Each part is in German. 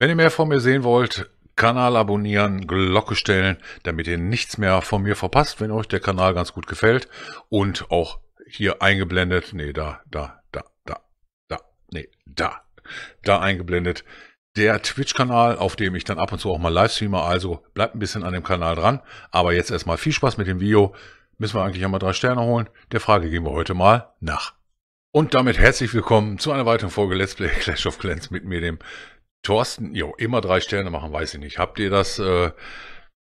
Wenn ihr mehr von mir sehen wollt, Kanal abonnieren, Glocke stellen, damit ihr nichts mehr von mir verpasst, wenn euch der Kanal ganz gut gefällt. Und auch hier eingeblendet, nee, da, da, da, da, da, nee, da, da eingeblendet. Der Twitch-Kanal, auf dem ich dann ab und zu auch mal live also bleibt ein bisschen an dem Kanal dran. Aber jetzt erstmal viel Spaß mit dem Video. Müssen wir eigentlich einmal drei Sterne holen? Der Frage gehen wir heute mal nach. Und damit herzlich willkommen zu einer weiteren Folge Let's Play Clash of Clans mit mir, dem Thorsten, jo, immer drei Sterne machen, weiß ich nicht. Habt ihr das äh,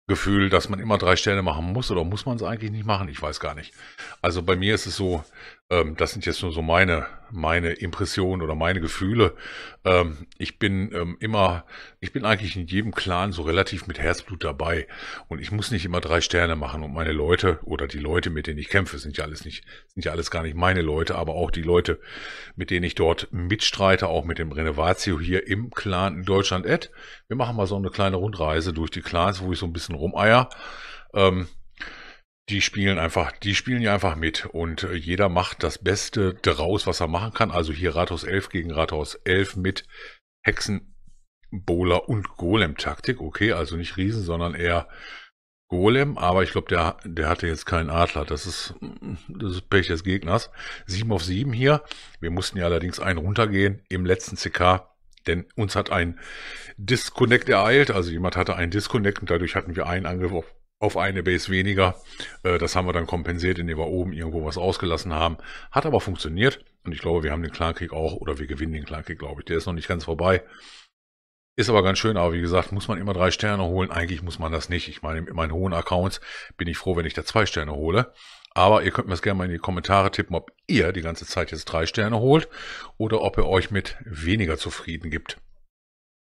Gefühl, dass man immer drei Sterne machen muss oder muss man es eigentlich nicht machen? Ich weiß gar nicht. Also bei mir ist es so, ähm, das sind jetzt nur so meine, meine Impressionen oder meine Gefühle. Ähm, ich bin ähm, immer, ich bin eigentlich in jedem Clan so relativ mit Herzblut dabei. Und ich muss nicht immer drei Sterne machen und meine Leute oder die Leute, mit denen ich kämpfe, sind ja alles nicht, sind ja alles gar nicht meine Leute, aber auch die Leute, mit denen ich dort mitstreite, auch mit dem Renovatio hier im Clan in Deutschland Ed. Wir machen mal so eine kleine Rundreise durch die Clans, wo ich so ein bisschen rumeier. Ähm, die spielen einfach, die spielen ja einfach mit und äh, jeder macht das Beste draus, was er machen kann. Also hier Rathaus 11 gegen Rathaus 11 mit Hexen, Bowler und Golem-Taktik. Okay, also nicht Riesen, sondern eher Golem, aber ich glaube, der, der hatte jetzt keinen Adler. Das ist, das ist Pech des Gegners. 7 auf 7 hier. Wir mussten ja allerdings einen runtergehen im letzten CK denn uns hat ein Disconnect ereilt, also jemand hatte einen Disconnect und dadurch hatten wir einen Angriff auf auf eine Base weniger. Äh, das haben wir dann kompensiert, indem wir oben irgendwo was ausgelassen haben. Hat aber funktioniert und ich glaube, wir haben den Klarkrieg auch oder wir gewinnen den Klarkrieg, glaube ich. Der ist noch nicht ganz vorbei. Ist aber ganz schön, aber wie gesagt, muss man immer drei Sterne holen. Eigentlich muss man das nicht. Ich meine, in meinen hohen Accounts bin ich froh, wenn ich da zwei Sterne hole. Aber ihr könnt mir das gerne mal in die Kommentare tippen, ob ihr die ganze Zeit jetzt drei Sterne holt oder ob ihr euch mit weniger zufrieden gibt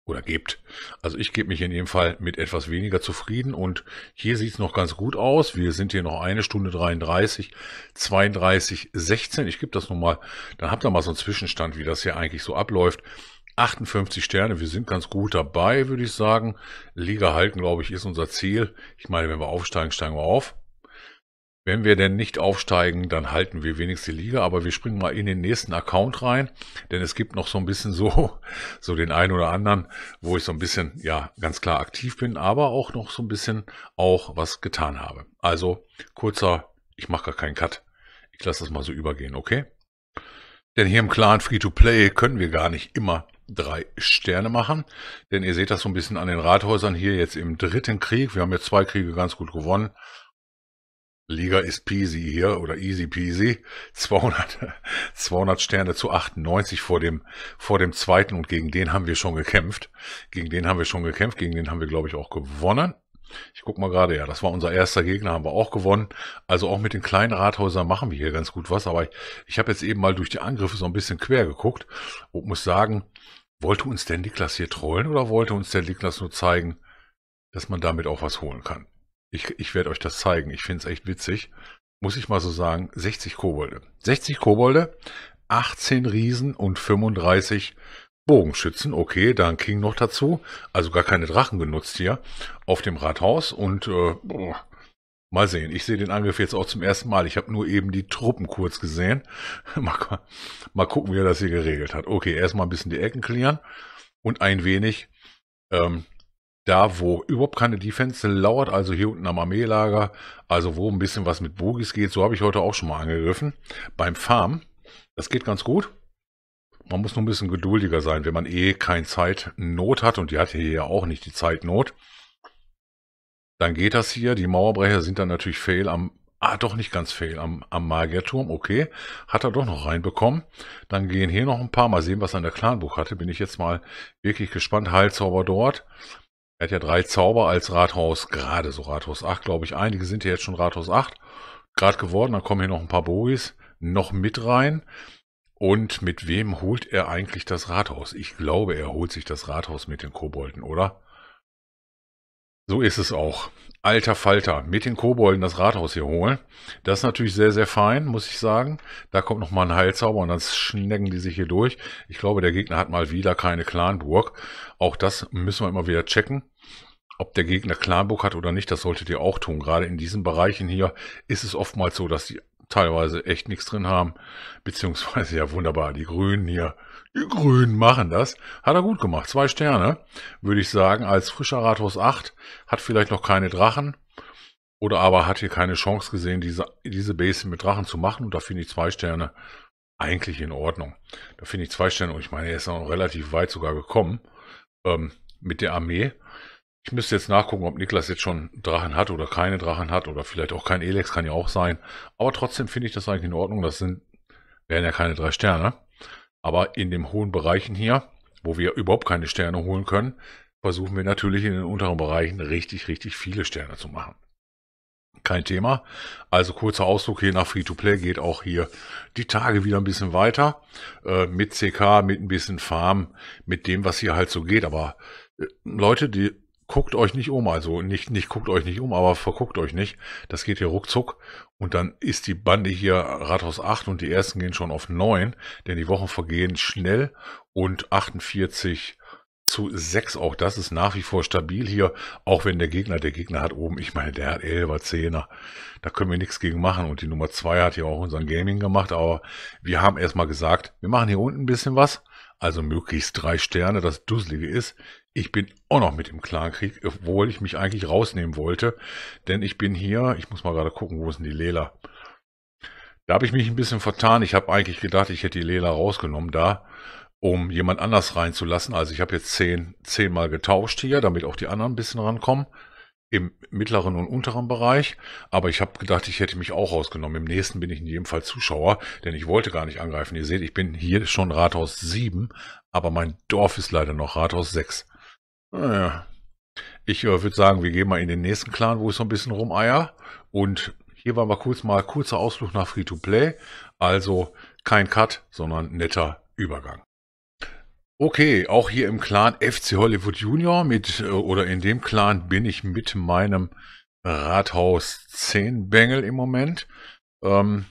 oder gebt. Also ich gebe mich in jedem Fall mit etwas weniger zufrieden und hier sieht es noch ganz gut aus. Wir sind hier noch eine Stunde 33, 32, 16. Ich gebe das nochmal, dann habt ihr mal so einen Zwischenstand, wie das hier eigentlich so abläuft. 58 Sterne, wir sind ganz gut dabei, würde ich sagen. Liga halten, glaube ich, ist unser Ziel. Ich meine, wenn wir aufsteigen, steigen wir auf. Wenn wir denn nicht aufsteigen, dann halten wir wenigstens die Liga, aber wir springen mal in den nächsten Account rein, denn es gibt noch so ein bisschen so, so den einen oder anderen, wo ich so ein bisschen, ja, ganz klar aktiv bin, aber auch noch so ein bisschen auch was getan habe. Also kurzer, ich mache gar keinen Cut. Ich lasse das mal so übergehen, okay? Denn hier im Clan Free-to-Play können wir gar nicht immer drei Sterne machen. Denn ihr seht das so ein bisschen an den Rathäusern hier jetzt im dritten Krieg. Wir haben jetzt zwei Kriege ganz gut gewonnen Liga ist peasy hier oder easy peasy. 200, 200 Sterne zu 98 vor dem, vor dem zweiten und gegen den haben wir schon gekämpft. Gegen den haben wir schon gekämpft, gegen den haben wir glaube ich auch gewonnen. Ich guck mal gerade, ja, das war unser erster Gegner, haben wir auch gewonnen. Also auch mit den kleinen Rathäusern machen wir hier ganz gut was, aber ich, ich habe jetzt eben mal durch die Angriffe so ein bisschen quer geguckt und muss sagen, wollte uns denn Niklas hier trollen oder wollte uns der Niklas nur zeigen, dass man damit auch was holen kann? Ich, ich werde euch das zeigen. Ich finde es echt witzig. Muss ich mal so sagen, 60 Kobolde. 60 Kobolde, 18 Riesen und 35 Bogenschützen. Okay, da ein King noch dazu. Also gar keine Drachen genutzt hier. Auf dem Rathaus und äh, boah, mal sehen. Ich sehe den Angriff jetzt auch zum ersten Mal. Ich habe nur eben die Truppen kurz gesehen. mal, mal, gucken, wie er das hier geregelt hat. Okay, erstmal ein bisschen die Ecken klären und ein wenig ähm, da, wo überhaupt keine Defense lauert, also hier unten am Armeelager, also wo ein bisschen was mit Bogies geht, so habe ich heute auch schon mal angegriffen, beim Farm. Das geht ganz gut. Man muss nur ein bisschen geduldiger sein, wenn man eh keine Zeitnot hat, und die hat hier ja auch nicht die Zeitnot. Dann geht das hier, die Mauerbrecher sind dann natürlich fehl am, ah doch nicht ganz fehl, am, am Magierturm, okay, hat er doch noch reinbekommen. Dann gehen hier noch ein paar, mal sehen, was er in der Clanbuch hatte, bin ich jetzt mal wirklich gespannt, Heilzauber dort. Er hat ja drei Zauber als Rathaus, gerade so Rathaus 8, glaube ich. Einige sind ja jetzt schon Rathaus 8 gerade geworden. Dann kommen hier noch ein paar Bogies noch mit rein. Und mit wem holt er eigentlich das Rathaus? Ich glaube, er holt sich das Rathaus mit den Kobolden, oder? So ist es auch. Alter Falter, mit den Kobolden das Rathaus hier holen. Das ist natürlich sehr, sehr fein, muss ich sagen. Da kommt nochmal ein Heilzauber und dann schnecken die sich hier durch. Ich glaube, der Gegner hat mal wieder keine Clanburg. Auch das müssen wir immer wieder checken. Ob der Gegner Clanburg hat oder nicht, das solltet ihr auch tun. Gerade in diesen Bereichen hier ist es oftmals so, dass die teilweise echt nichts drin haben. Beziehungsweise, ja wunderbar, die Grünen hier die Grünen machen das. Hat er gut gemacht. Zwei Sterne, würde ich sagen, als frischer Rathaus 8. Hat vielleicht noch keine Drachen. Oder aber hat hier keine Chance gesehen, diese, diese Base mit Drachen zu machen. Und da finde ich zwei Sterne eigentlich in Ordnung. Da finde ich zwei Sterne. Und ich meine, er ist noch relativ weit sogar gekommen ähm, mit der Armee. Ich müsste jetzt nachgucken, ob Niklas jetzt schon Drachen hat oder keine Drachen hat oder vielleicht auch kein Elex, kann ja auch sein. Aber trotzdem finde ich das eigentlich in Ordnung. Das sind, wären ja keine drei Sterne. Aber in den hohen Bereichen hier, wo wir überhaupt keine Sterne holen können, versuchen wir natürlich in den unteren Bereichen richtig, richtig viele Sterne zu machen. Kein Thema. Also kurzer Ausdruck hier nach Free-to-Play geht auch hier die Tage wieder ein bisschen weiter. Äh, mit CK, mit ein bisschen Farm, mit dem, was hier halt so geht. Aber äh, Leute, die guckt euch nicht um, also nicht, nicht guckt euch nicht um, aber verguckt euch nicht. Das geht hier ruckzuck. Und dann ist die Bande hier Rathaus 8 und die ersten gehen schon auf 9, denn die Wochen vergehen schnell und 48 zu 6, auch das ist nach wie vor stabil hier, auch wenn der Gegner, der Gegner hat oben, ich meine, der hat 11er, 10er, da können wir nichts gegen machen und die Nummer 2 hat ja auch unseren Gaming gemacht, aber wir haben erstmal gesagt, wir machen hier unten ein bisschen was also möglichst drei Sterne, das Dusselige ist, ich bin auch noch mit im Clankrieg, obwohl ich mich eigentlich rausnehmen wollte, denn ich bin hier, ich muss mal gerade gucken, wo sind die Lela? Da habe ich mich ein bisschen vertan, ich habe eigentlich gedacht, ich hätte die Lela rausgenommen da, um jemand anders reinzulassen, also ich habe jetzt zehn, zehnmal getauscht hier, damit auch die anderen ein bisschen rankommen, im mittleren und unteren Bereich, aber ich habe gedacht, ich hätte mich auch rausgenommen. Im nächsten bin ich in jedem Fall Zuschauer, denn ich wollte gar nicht angreifen. Ihr seht, ich bin hier schon Rathaus 7, aber mein Dorf ist leider noch Rathaus 6. Naja. Ich äh, würde sagen, wir gehen mal in den nächsten Clan, wo ich so ein bisschen rumeier. Und hier war mal kurz mal kurzer Ausflug nach Free-to-Play. Also kein Cut, sondern netter Übergang. Okay, auch hier im Clan FC Hollywood Junior mit äh, oder in dem Clan bin ich mit meinem Rathaus 10 Bengel im Moment. Ähm,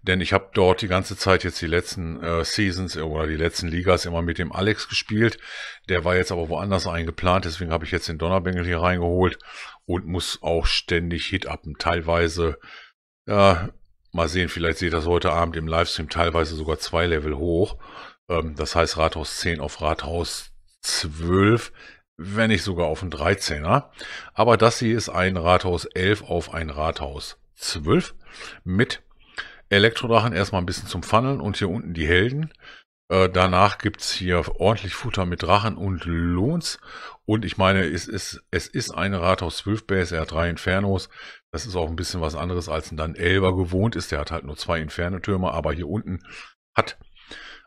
denn ich habe dort die ganze Zeit jetzt die letzten äh, Seasons äh, oder die letzten Ligas immer mit dem Alex gespielt. Der war jetzt aber woanders eingeplant, deswegen habe ich jetzt den Donnerbengel hier reingeholt und muss auch ständig Hit-Uppen. Teilweise, äh, mal sehen, vielleicht seht ihr das heute Abend im Livestream, teilweise sogar zwei Level hoch. Ähm, das heißt Rathaus 10 auf Rathaus 12, wenn nicht sogar auf ein 13er. Aber das hier ist ein Rathaus 11 auf ein Rathaus 12 mit Elektrodrachen erstmal ein bisschen zum Funneln und hier unten die Helden. Äh, danach gibt es hier ordentlich Futter mit Drachen und Lohns. Und ich meine, es ist, es ist eine Rathaus 12 Base, er hat drei Infernos. Das ist auch ein bisschen was anderes, als ein dann Elber gewohnt ist. Der hat halt nur zwei Inferno-Türme, aber hier unten hat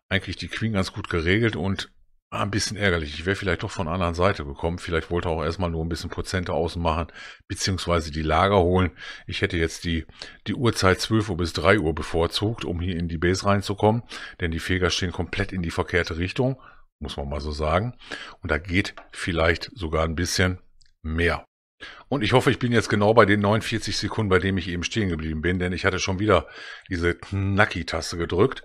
eigentlich die Queen ganz gut geregelt und ah, ein bisschen ärgerlich. Ich wäre vielleicht doch von der anderen Seite gekommen. Vielleicht wollte er auch erstmal nur ein bisschen Prozente außen machen, beziehungsweise die Lager holen. Ich hätte jetzt die, die Uhrzeit 12 Uhr bis 3 Uhr bevorzugt, um hier in die Base reinzukommen. Denn die Feger stehen komplett in die verkehrte Richtung, muss man mal so sagen. Und da geht vielleicht sogar ein bisschen mehr. Und ich hoffe, ich bin jetzt genau bei den 49 Sekunden, bei denen ich eben stehen geblieben bin, denn ich hatte schon wieder diese Knacki-Taste gedrückt.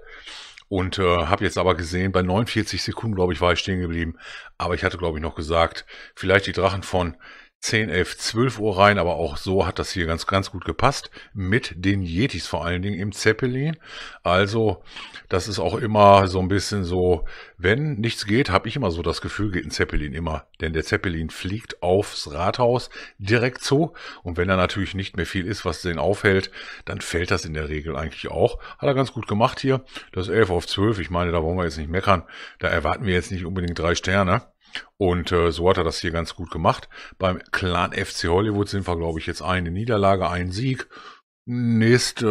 Und äh, habe jetzt aber gesehen, bei 49 Sekunden, glaube ich, war ich stehen geblieben. Aber ich hatte, glaube ich, noch gesagt, vielleicht die Drachen von 10, 11, 12 Uhr rein, aber auch so hat das hier ganz, ganz gut gepasst. Mit den Yetis vor allen Dingen im Zeppelin. Also, das ist auch immer so ein bisschen so, wenn nichts geht, habe ich immer so das Gefühl, geht ein Zeppelin immer. Denn der Zeppelin fliegt aufs Rathaus direkt zu. Und wenn da natürlich nicht mehr viel ist, was den aufhält, dann fällt das in der Regel eigentlich auch. Hat er ganz gut gemacht hier. Das 11 auf 12, ich meine, da wollen wir jetzt nicht meckern. Da erwarten wir jetzt nicht unbedingt drei Sterne. Und äh, so hat er das hier ganz gut gemacht. Beim Clan FC Hollywood sind wir, glaube ich, jetzt eine Niederlage, ein Sieg. Nächste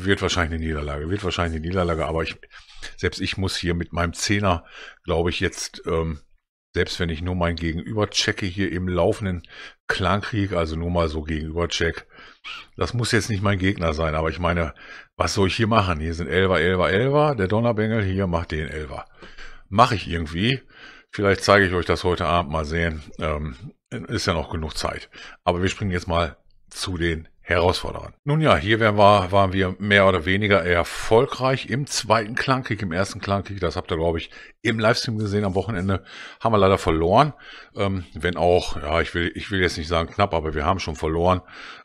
äh, wird wahrscheinlich eine Niederlage, wird wahrscheinlich eine Niederlage, aber ich, selbst ich muss hier mit meinem Zehner, glaube ich, jetzt, ähm, selbst wenn ich nur mein Gegenüber checke hier im laufenden Clankrieg, also nur mal so gegenüber check, das muss jetzt nicht mein Gegner sein, aber ich meine, was soll ich hier machen? Hier sind Elver, Elver, Elver, der Donnerbengel hier macht den Elver. Mache ich irgendwie. Vielleicht zeige ich euch das heute Abend mal sehen. Ähm, ist ja noch genug Zeit. Aber wir springen jetzt mal zu den Herausforderern. Nun ja, hier wir, waren wir mehr oder weniger erfolgreich im zweiten Klangkick, im ersten Klangkick. Das habt ihr, glaube ich, im Livestream gesehen am Wochenende. Haben wir leider verloren. Ähm, wenn auch, ja, ich will, ich will jetzt nicht sagen knapp, aber wir haben schon verloren.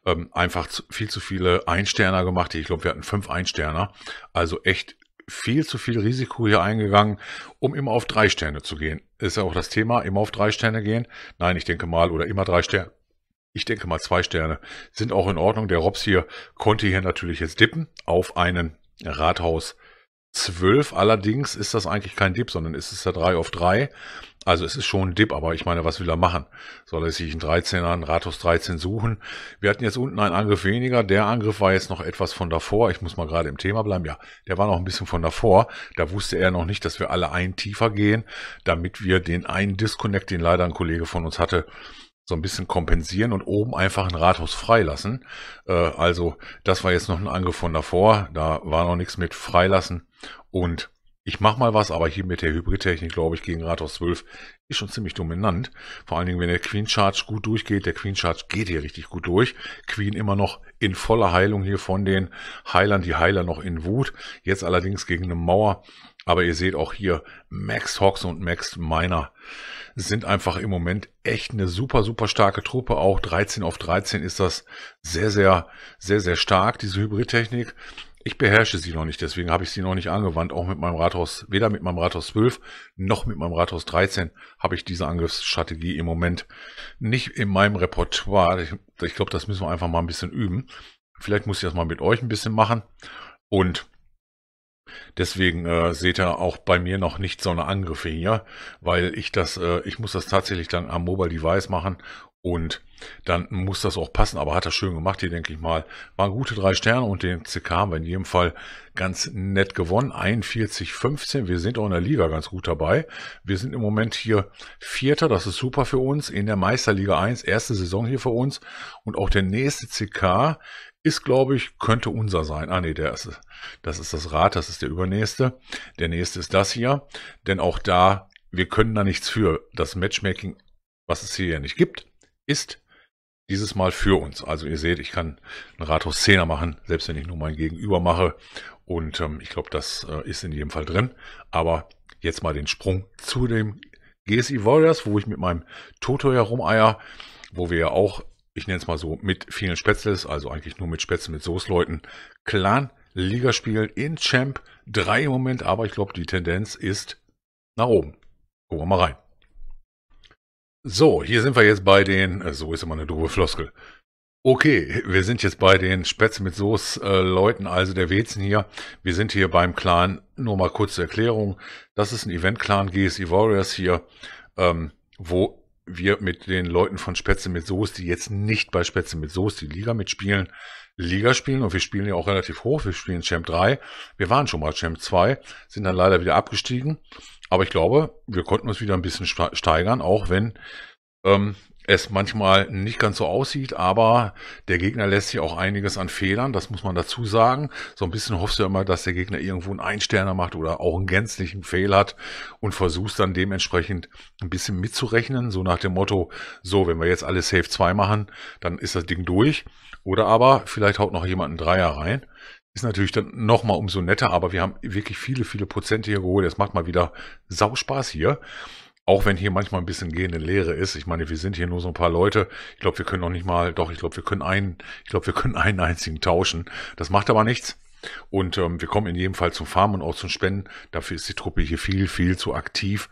Ähm, einfach zu, viel zu viele Einsterner gemacht. Ich glaube, wir hatten fünf Einsterner. Also echt viel zu viel Risiko hier eingegangen, um immer auf drei Sterne zu gehen. Ist ja auch das Thema, immer auf drei Sterne gehen. Nein, ich denke mal, oder immer drei Sterne. Ich denke mal, zwei Sterne sind auch in Ordnung. Der Rops hier konnte hier natürlich jetzt dippen auf einen Rathaus 12. Allerdings ist das eigentlich kein Dip, sondern ist es ja 3 auf 3. Also es ist schon ein Dip, aber ich meine, was will er machen? Soll er sich einen 13er, einen Rathaus 13 suchen? Wir hatten jetzt unten einen Angriff weniger. Der Angriff war jetzt noch etwas von davor. Ich muss mal gerade im Thema bleiben. Ja, der war noch ein bisschen von davor. Da wusste er noch nicht, dass wir alle einen tiefer gehen, damit wir den einen Disconnect, den leider ein Kollege von uns hatte, so ein bisschen kompensieren und oben einfach ein Rathaus freilassen. Äh, also das war jetzt noch ein Angriff von davor. Da war noch nichts mit freilassen und ich mache mal was, aber hier mit der Hybridtechnik, glaube ich, gegen Rathaus 12 ist schon ziemlich dominant. Vor allen Dingen, wenn der Queen Charge gut durchgeht. Der Queen Charge geht hier richtig gut durch. Queen immer noch in voller Heilung hier von den Heilern. Die Heiler noch in Wut. Jetzt allerdings gegen eine Mauer. Aber ihr seht auch hier, Max Hawks und Max Miner sind einfach im Moment echt eine super, super starke Truppe. Auch 13 auf 13 ist das sehr, sehr, sehr, sehr stark, diese Hybridtechnik. Ich beherrsche sie noch nicht, deswegen habe ich sie noch nicht angewandt. Auch mit meinem Rathaus, weder mit meinem Rathaus 12 noch mit meinem Rathaus 13 habe ich diese Angriffsstrategie im Moment nicht in meinem Repertoire. Ich, ich glaube, das müssen wir einfach mal ein bisschen üben. Vielleicht muss ich das mal mit euch ein bisschen machen. Und Deswegen äh, seht ihr auch bei mir noch nicht so eine Angriffe hier, weil ich das, äh, ich muss das tatsächlich dann am Mobile Device machen und dann muss das auch passen, aber hat er schön gemacht hier, denke ich mal. Waren gute drei Sterne und den CK haben wir in jedem Fall ganz nett gewonnen. 41-15. Wir sind auch in der Liga ganz gut dabei. Wir sind im Moment hier Vierter, das ist super für uns. In der Meisterliga 1, erste Saison hier für uns. Und auch der nächste CK ist, glaube ich, könnte unser sein. Ah, nee, der ist, das ist das Rad, das ist der übernächste. Der nächste ist das hier. Denn auch da, wir können da nichts für. Das Matchmaking, was es hier ja nicht gibt ist dieses Mal für uns. Also ihr seht, ich kann einen rathaus 10er machen, selbst wenn ich nur mein Gegenüber mache. Und ähm, ich glaube, das äh, ist in jedem Fall drin. Aber jetzt mal den Sprung zu dem GSI Warriors, wo ich mit meinem Toto herumeier, wo wir ja auch, ich nenne es mal so, mit vielen Spätzles, also eigentlich nur mit Spätzle, mit Soßleuten, Clan Liga spielen in Champ 3 im Moment, aber ich glaube, die Tendenz ist nach oben. Gucken wir mal rein. So, hier sind wir jetzt bei den, äh, so ist immer eine doofe Floskel. Okay, wir sind jetzt bei den Spätz mit Soße äh, Leuten, also der Wezen hier. Wir sind hier beim Clan, nur mal kurze Erklärung. Das ist ein Event-Clan GSE Warriors hier, ähm, wo wir mit den Leuten von Spätze mit Soße, die jetzt nicht bei Spätze mit Soße die Liga mitspielen, Liga spielen und wir spielen ja auch relativ hoch. Wir spielen Champ 3. Wir waren schon mal Champ 2, sind dann leider wieder abgestiegen. Aber ich glaube, wir konnten uns wieder ein bisschen steigern, auch wenn ähm, es manchmal nicht ganz so aussieht, aber der Gegner lässt sich auch einiges an Fehlern, das muss man dazu sagen. So ein bisschen hoffst du immer, dass der Gegner irgendwo einen Einsterner macht oder auch einen gänzlichen Fehl hat und versuchst dann dementsprechend ein bisschen mitzurechnen, so nach dem Motto, so, wenn wir jetzt alle Safe 2 machen, dann ist das Ding durch. Oder aber vielleicht haut noch jemand einen Dreier rein. Ist natürlich dann nochmal umso netter, aber wir haben wirklich viele, viele Prozente hier geholt. Es macht mal wieder Sauspaß hier. Auch wenn hier manchmal ein bisschen gehende Leere ist. Ich meine, wir sind hier nur so ein paar Leute. Ich glaube, wir können noch nicht mal, doch, ich glaube, wir können einen, ich glaube, wir können einen einzigen tauschen. Das macht aber nichts. Und ähm, wir kommen in jedem Fall zum Farmen und auch zum Spenden. Dafür ist die Truppe hier viel, viel zu aktiv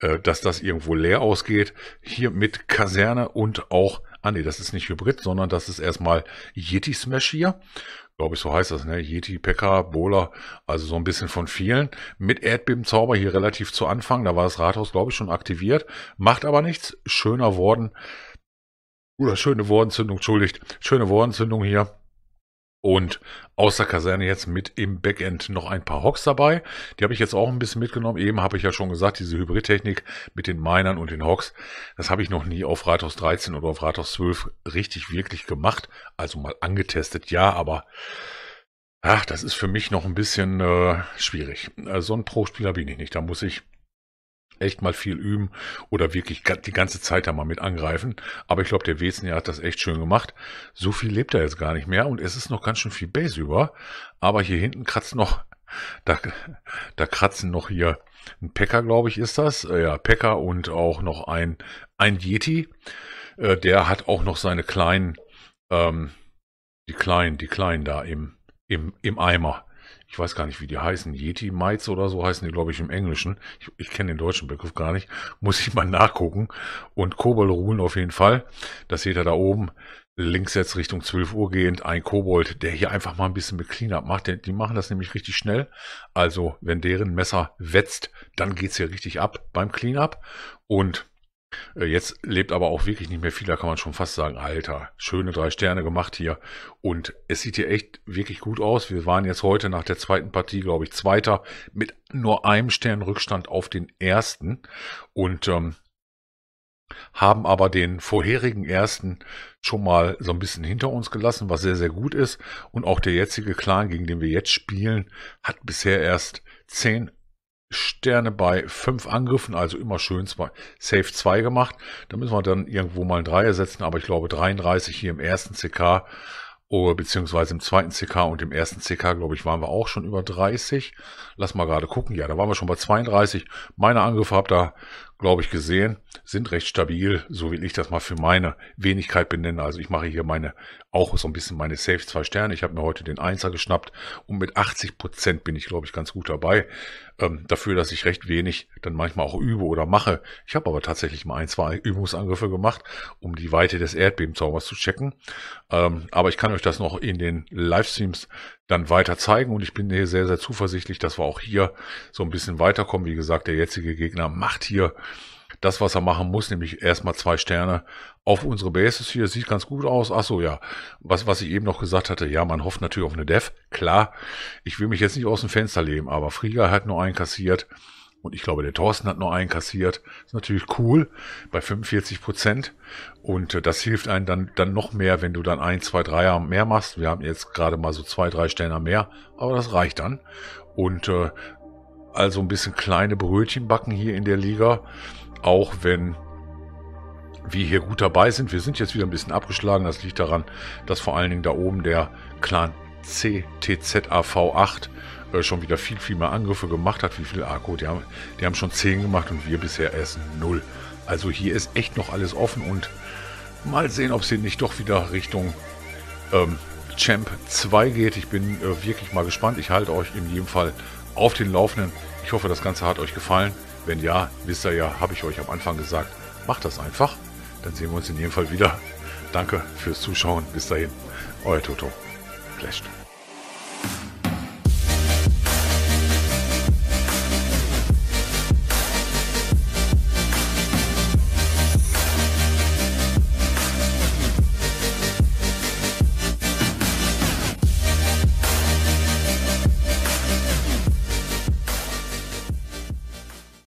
äh, dass das irgendwo leer ausgeht. Hier mit Kaserne und auch, ah nee, das ist nicht Hybrid, sondern das ist erstmal Yeti Smash hier. Glaube ich, so heißt das, ne? Yeti, Pekka, Bola, also so ein bisschen von vielen. Mit Erdbebenzauber hier relativ zu Anfang, da war das Rathaus, glaube ich, schon aktiviert. Macht aber nichts, schöner worden. Oder schöne Wordentzündung, entschuldigt. Schöne Wordentzündung hier und aus der Kaserne jetzt mit im Backend noch ein paar Hocks dabei. Die habe ich jetzt auch ein bisschen mitgenommen. Eben habe ich ja schon gesagt, diese Hybridtechnik mit den Minern und den Hocks, das habe ich noch nie auf Rathaus 13 oder auf Rathaus 12 richtig wirklich gemacht. Also mal angetestet, ja, aber ach, das ist für mich noch ein bisschen äh, schwierig. Äh, so ein Pro-Spieler bin ich nicht. Da muss ich echt mal viel üben oder wirklich die ganze Zeit da mal mit angreifen. Aber ich glaube, der Wesen hat das echt schön gemacht. So viel lebt er jetzt gar nicht mehr und es ist noch ganz schön viel Base über. Aber hier hinten kratzt noch, da, da kratzen noch hier ein Packer, glaube ich, ist das. Äh, ja, Packer und auch noch ein, ein Yeti. Äh, der hat auch noch seine kleinen, ähm, die kleinen, die kleinen da im, im, im Eimer ich weiß gar nicht, wie die heißen, Yeti Mites oder so heißen die, glaube ich, im Englischen. Ich, ich kenne den deutschen Begriff gar nicht. Muss ich mal nachgucken. Und Kobolde ruhen auf jeden Fall. Das seht ihr da oben. Links jetzt Richtung 12 Uhr gehend ein Kobold, der hier einfach mal ein bisschen mit Cleanup macht. Die machen das nämlich richtig schnell. Also, wenn deren Messer wetzt, dann geht's hier richtig ab beim Cleanup. Und äh, jetzt lebt aber auch wirklich nicht mehr viel, da kann man schon fast sagen, Alter, schöne drei Sterne gemacht hier. Und es sieht hier echt wirklich gut aus. Wir waren jetzt heute nach der zweiten Partie, glaube ich, Zweiter mit nur einem Stern Rückstand auf den ersten. Und ähm, haben aber den vorherigen ersten schon mal so ein bisschen hinter uns gelassen, was sehr, sehr gut ist. Und auch der jetzige Clan, gegen den wir jetzt spielen, hat bisher erst zehn Sterne bei fünf Angriffen, also immer schön zwei, Safe 2 gemacht. Da müssen wir dann irgendwo mal ein Dreier setzen, aber ich glaube 33 hier im ersten CK, oh, beziehungsweise im zweiten CK und im ersten CK, glaube ich, waren wir auch schon über 30. Lass mal gerade gucken. Ja, da waren wir schon bei 32. Meine Angriffe habt ihr, glaube ich, gesehen, sind recht stabil, so will ich das mal für meine Wenigkeit benennen. Also ich mache hier meine, auch so ein bisschen meine Safe 2 Sterne. Ich habe mir heute den Einser geschnappt und mit 80% Prozent bin ich, glaube ich, ganz gut dabei ähm, dafür, dass ich recht wenig dann manchmal auch übe oder mache. Ich habe aber tatsächlich mal ein, zwei Übungsangriffe gemacht, um die Weite des Erdbebenzaubers zu checken. Ähm, aber ich kann euch das noch in den Livestreams dann weiter zeigen und ich bin hier sehr, sehr zuversichtlich, dass wir auch hier so ein bisschen weiterkommen. Wie gesagt, der jetzige Gegner macht hier das, was er machen muss, nämlich erstmal zwei Sterne auf unsere Basis hier sieht ganz gut aus. Ach so, ja. Was, was ich eben noch gesagt hatte, ja, man hofft natürlich auf eine Dev. Klar, ich will mich jetzt nicht aus dem Fenster leben, aber Frieger hat nur einen kassiert. Und ich glaube, der Thorsten hat nur einen kassiert. Ist natürlich cool bei 45 Prozent. Und äh, das hilft einem dann, dann noch mehr, wenn du dann ein, zwei, drei mehr machst. Wir haben jetzt gerade mal so zwei, drei Stellen mehr, aber das reicht dann. Und äh, also ein bisschen kleine Brötchen backen hier in der Liga. Auch wenn wir hier gut dabei sind. Wir sind jetzt wieder ein bisschen abgeschlagen. Das liegt daran, dass vor allen Dingen da oben der Clan CTZAV8 äh, schon wieder viel, viel mehr Angriffe gemacht hat. Wie viel Akku? Ah, die haben, die haben schon 10 gemacht und wir bisher erst 0. Also hier ist echt noch alles offen und mal sehen, ob es hier nicht doch wieder Richtung ähm, Champ 2 geht. Ich bin äh, wirklich mal gespannt. Ich halte euch in jedem Fall auf den Laufenden. Ich hoffe, das Ganze hat euch gefallen. Wenn ja, wisst ihr ja, habe ich euch am Anfang gesagt, macht das einfach. Dann sehen wir uns in jedem Fall wieder. Danke fürs Zuschauen. Bis dahin. Euer Toto. Flasht.